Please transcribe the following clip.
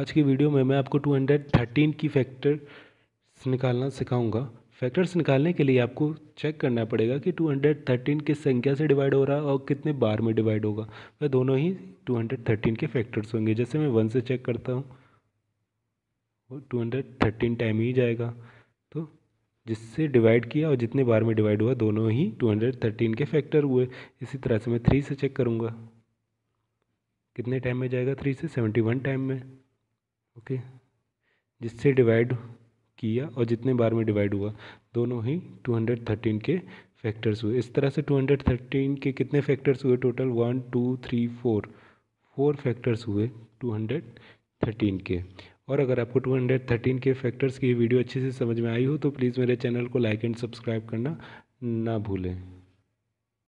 आज की वीडियो में मैं आपको 213 की फैक्टर्स निकालना सिखाऊंगा फैक्टर्स निकालने के लिए आपको चेक करना पड़ेगा कि 213 किस संख्या से डिवाइड हो रहा है और कितने बार में डिवाइड होगा वह दोनों ही 213 के फैक्टर्स होंगे जैसे मैं वन से चेक करता हूँ वो टू टाइम ही जाएगा तो जिससे डिवाइड किया और जितने बार में डिवाइड हुआ दोनों ही 213 के फैक्टर हुए इसी तरह से मैं थ्री से चेक करूँगा कितने टाइम में जाएगा थ्री से सेवेंटी वन टाइम में ओके जिससे डिवाइड किया और जितने बार में डिवाइड हुआ दोनों ही 213 के फैक्टर्स हुए इस तरह से 213 के कितने फैक्टर्स हुए total one two three four four factors हुए 213 के और अगर आपको 213 के फैक्टर्स की वीडियो अच्छे से समझ में आई हो तो प्लीज़ मेरे चैनल को लाइक एंड सब्सक्राइब करना ना भूलें